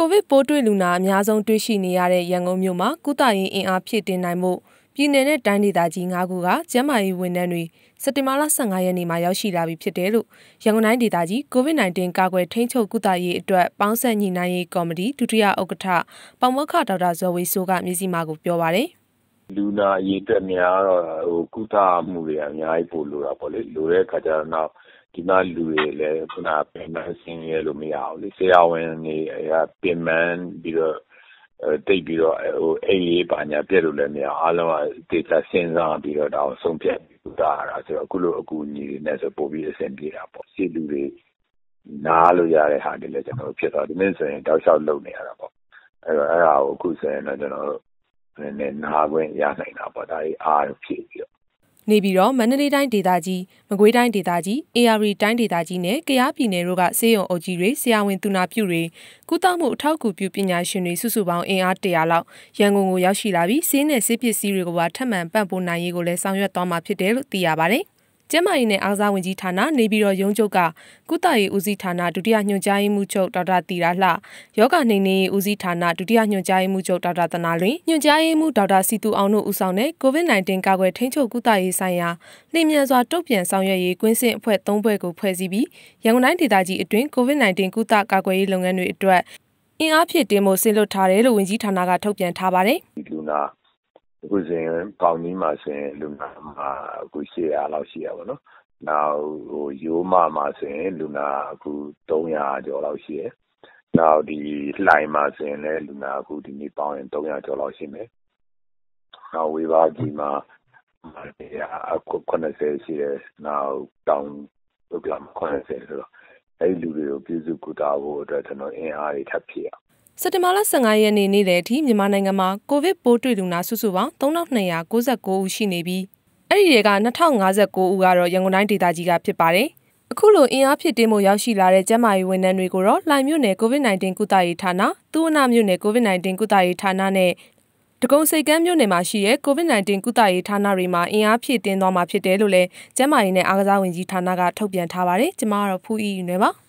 ကိုဗစ်ပိုးတွေ့လူနာအများဆုံးတွေ့ရှိနေရတဲ့ရန်ကုန်မြို့မှာကုသရေးအင်အားဖြည့်တင်နိုင်မှုပြည်နယ်နဲ့တိုင်းဒေသကြီး၅ခုကကျန်းမာရေးဝန်ထမ်းတွေစက်တင်ဘာလ15ရက်နေ့မှာရောက်ရှိလာပြီဖြစ်တယ်လို့ရန်ကုန်တိုင်းဒေသကြီး COVID-19 ကာကွယ်ထိန်းချုပ်ကုသရေးအတွက်ပေါင်းဆက်ညီနိုင်ရေးကော်မတီဒုတိယဥက္ကဋ္ဌပေါင်မခဒေါက်တာဇော်ဝေဆိုးကမျိုးစီမာကိုပြောပါတယ်လူနာအရေးတက်များတော့ဟိုကုသမှုတွေအများကြီးပို့လို့တာပေါ့လေလိုတဲ့ခါကျတော့ဒီမှာလူတွေလည်းခုနပင်ပန်းဆင်းရဲလို့မရဘူးလေဆရာဝန်တွေအပင်ပန်းပြီးတော့တိတ်ပြီးတော့ဟိုအိမ်ရေးပါညာပြက်လို့လည်းမရအားလုံးကဒေတာစဉ်းစားပြီးတော့ဒါကိုဆုံးဖြတ်ပြီးတာရတာဆိုတော့အခုလိုအကူအညီတွေနဲ့ဆိုပို့ပြီးအဆင်ပြေတာပေါ့စီလူတွေနားလို့ရတဲ့ဟာတွေလည်းကျွန်တော်တို့ဖြစ်တော့ဒီနေ့ဆိုရင်တောက်လျှောက်လုပ်နေရတာပေါ့အဲ့တော့အဲ့ဒါကိုအခုဆိုရင်တော့ကျွန်တော်တို့နည်းနည်းနားခွင့်ရနိုင်တာပေါ့ဒါကြီးအားဖြစ်ပြီနေပြီးတော့မန္တလေးတိုင်းဒေသကြီး၊မကွေးတိုင်းဒေသကြီး၊ AR တိုင်းဒေသကြီးနဲ့ကယားပြည်နယ်တို့ကဆေးရုံအုပ်ကြီးတွေဆရာဝန်သူနာပြုတွေကုသမှုအထောက်အကူပြုပညာရှင်တွေစုစုပေါင်းအင်အား100လောက်ရန်ကုန်ကိုရောက်ရှိလာပြီးဆေးနဲ့ဆေးပစ္စည်းတွေကိုပါထပ်မံပံ့ပိုးနိုင်ရေးကိုလည်းဆောင်ရွက်သွားမှာဖြစ်တယ်လို့သိရပါတယ်။ကျန်းမာရေးနဲ့အားစားဝန်ကြီးဌာနနေပြည်တော်ရုံးချုပ်ကကုသရေးဦးစီးဌာနဒုတိယညွှန်ကြားရေးမှူးချုပ်ဒေါက်တာတီရာလှယောဂနှိမ်နင်းရေးဦးစီးဌာနဒုတိယညွှန်ကြားရေးမှူးချုပ်ဒေါက်တာသနာလွင်ညွှန်ကြားရေးမှူးဒေါက်တာစီသူအောင်တို့ဦးဆောင်တဲ့ COVID-19 ကာကွယ်ထိန်းချုပ်ကုသရေးဆိုင်ရာနှိမ်မြန်စွာတုံ့ပြန်ဆောင်ရွက်ရေးကွင်းစဉ်အဖွဲ့၃ဖွဲ့ကိုဖွဲ့စည်းပြီးရန်ကုန်တိုင်းဒေသကြီးအတွင်း COVID-19 ကုသကာကွယ်ရေးလုပ်ငန်းတွေအတွက်အင်အားဖြည့်တင်မှုဆင်လွတ်ထားတယ်လို့ဝန်ကြီးဌာနကထုတ်ပြန်ထားပါတယ်။ဒီလူနာအခုဆိုရင်ပေါင်ကြီးမှာဆိုရင် လူနာမှာအခု800လောက်ရှိရပါတော့။နောက်ဟိုရိုးမမှာဆိုရင်လူနာအခု300ကျော်လောက်ရှိရ။နောက်ဒီလှိုင်မှာဆိုရင်လည်းလူနာအခုဒီနေ့ပေါင်းရင်300ကျော်လောက်ရှိမယ်။နောက်ဝေဘာကြီးမှာအခု90ရှိရ။နောက်တောင်ဒုက္ကလာ90ဆိုတော့အဲ့ဒီလူတွေကိုပြည်စုကူတာဖို့အတွက်ကျွန်တော်အင်အားတွေထပ်ဖြည့်ရအောင်စက်တင်ဘာလ15ရက်နေ့နေ့လယ်ထိမြန်မာနိုင်ငံမှာကိုဗစ်ပိုးတွေ့လူနာစုစုပေါင်း3269ဦးရှိနေပြီးအဲ့ဒီတွေက2059ဦးကတော့ရန်ကုန်တိုင်းဒေသကြီးကဖြစ်ပါတယ်။အခုလိုအင်အားဖြစ်တင်းမှုရောက်ရှိလာတဲ့ကျန်းမာရေးဝန်ထမ်းတွေကိုတော့လှိုင်မြို့နယ် COVID-19 ကုသရေးဌာန၊သုဝနမြို့နယ် COVID-19 ကုသရေးဌာနနဲ့ဒဂုံစိတ်ကမ်းမြို့နယ်မှာရှိတဲ့ COVID-19 ကုသရေးဌာနတွေမှာအင်အားဖြည့်တင်းသွားမှာဖြစ်တယ်လို့လည်းကျန်းမာရေးနဲ့အားကစားဝန်ကြီးဌာနကထုတ်ပြန်ထားပါတယ်။ကျွန်မကတော့ဖူးအီယူနယ်ပါ။